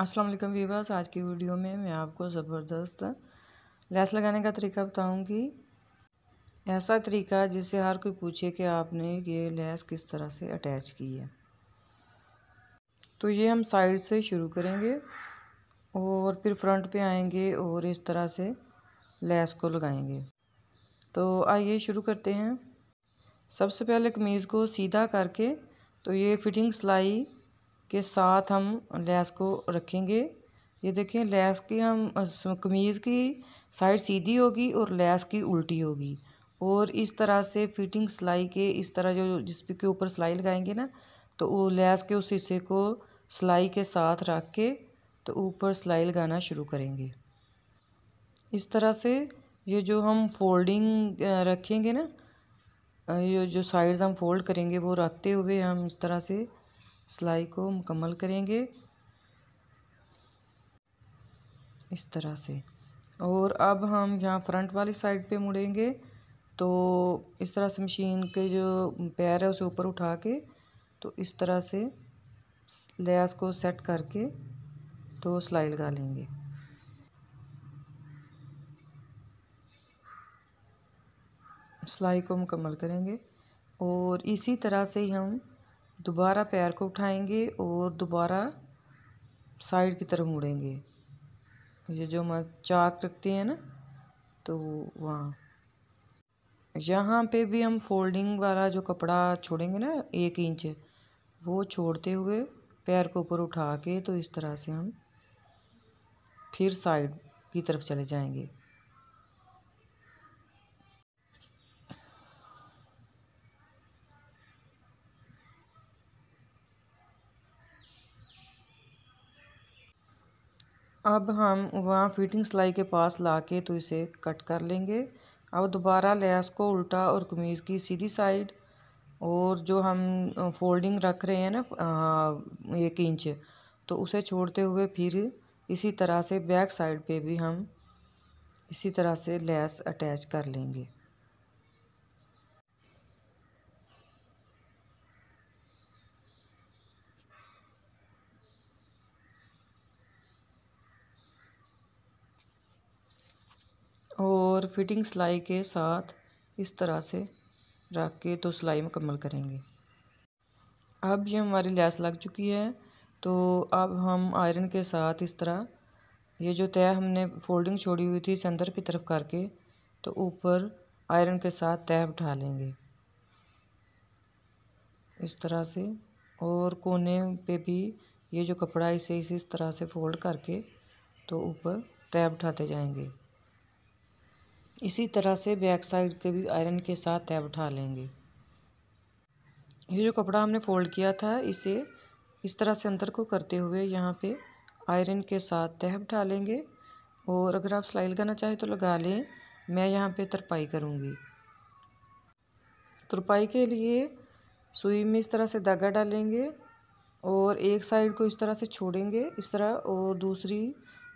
अस्सलाम वालेकुम वीवर्स आज की वीडियो में मैं आपको ज़बरदस्त लैस लगाने का तरीका बताऊंगी ऐसा तरीका जिससे हर कोई पूछे कि आपने ये लैस किस तरह से अटैच की है तो ये हम साइड से शुरू करेंगे और फिर फ्रंट पे आएंगे और इस तरह से लैस को लगाएंगे तो आइए शुरू करते हैं सबसे पहले कमीज़ को सीधा करके तो ये फिटिंग सिलाई के साथ हम लैस को रखेंगे ये देखें लैस की हम कमीज़ की साइड सीधी होगी और लैस की उल्टी होगी और इस तरह से फिटिंग सिलाई के इस तरह जो जिस पे के ऊपर सिलाई लगाएंगे ना तो वो लैस के उस हिस्से को सिलाई के साथ रख के तो ऊपर सिलाई लगाना शुरू करेंगे इस तरह से ये जो हम फोल्डिंग रखेंगे ना ये जो साइड्स हम फोल्ड करेंगे वो रखते हुए हम इस तरह से सिलाई को मुकम्मल करेंगे इस तरह से और अब हम यहाँ फ्रंट वाली साइड पे मुड़ेंगे तो इस तरह से मशीन के जो पैर है उसे ऊपर उठा के तो इस तरह से लेस को सेट करके तो सिलाई लगा लेंगे सिलाई को मुकम्मल करेंगे और इसी तरह से ही हम दोबारा पैर को उठाएंगे और दोबारा साइड की तरफ मुड़ेंगे ये जो हम चाक रखते हैं ना तो वहाँ यहाँ पे भी हम फोल्डिंग वाला जो कपड़ा छोड़ेंगे ना एक इंच वो छोड़ते हुए पैर को ऊपर उठा के तो इस तरह से हम फिर साइड की तरफ चले जाएंगे अब हम वहाँ फिटिंग सिलाई के पास ला के तो इसे कट कर लेंगे अब दोबारा लेस को उल्टा और कमीज़ की सीधी साइड और जो हम फोल्डिंग रख रहे हैं ना एक इंच तो उसे छोड़ते हुए फिर इसी तरह से बैक साइड पे भी हम इसी तरह से लेस अटैच कर लेंगे और फिटिंग सिलाई के साथ इस तरह से रख के तो सिलाई मुकम्मल करेंगे अब ये हमारी लैस लग चुकी है तो अब हम आयरन के साथ इस तरह ये जो तय हमने फोल्डिंग छोड़ी हुई थी अंदर की तरफ करके तो ऊपर आयरन के साथ तय उठा लेंगे इस तरह से और कोने पे भी ये जो कपड़ा इसे इसे इसी तरह से फोल्ड करके तो ऊपर तय उठाते जाएंगे इसी तरह से बैक साइड के भी आयरन के साथ तय उठा लेंगे ये जो कपड़ा हमने फोल्ड किया था इसे इस तरह से अंदर को करते हुए यहाँ पे आयरन के साथ तह उठा लेंगे और अगर आप सिलाई लगाना चाहें तो लगा लें मैं यहाँ पे तरपाई करूँगी तरपाई के लिए सुई में इस तरह से धागा डालेंगे और एक साइड को इस तरह से छोड़ेंगे इस तरह और दूसरी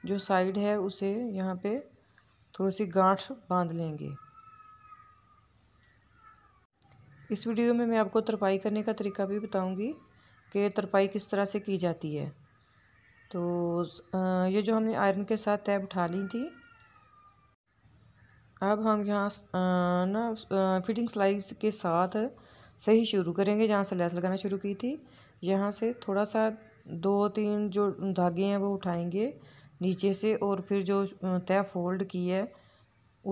जो साइड है उसे यहाँ पे थोड़ी सी गांठ बांध लेंगे इस वीडियो में मैं आपको तरपाई करने का तरीका भी बताऊंगी कि तरपाई किस तरह से की जाती है तो ये जो हमने आयरन के साथ तय उठा ली थी अब हम यहाँ ना फिटिंग स्लाइस के साथ सही शुरू करेंगे जहाँ से लैस लगाना शुरू की थी यहाँ से थोड़ा सा दो तीन जो धागे हैं वो उठाएंगे नीचे से और फिर जो तय फोल्ड की है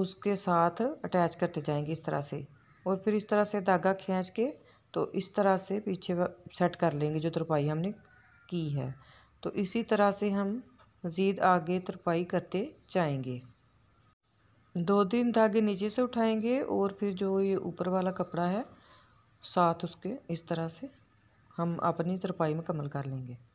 उसके साथ अटैच करते जाएंगे इस तरह से और फिर इस तरह से धागा खींच के तो इस तरह से पीछे सेट कर लेंगे जो तरपाई हमने की है तो इसी तरह से हम मज़ीद आगे तरपाई करते जाएंगे दो दिन धागे नीचे से उठाएंगे और फिर जो ये ऊपर वाला कपड़ा है साथ उसके इस तरह से हम अपनी तरपाई कमल कर लेंगे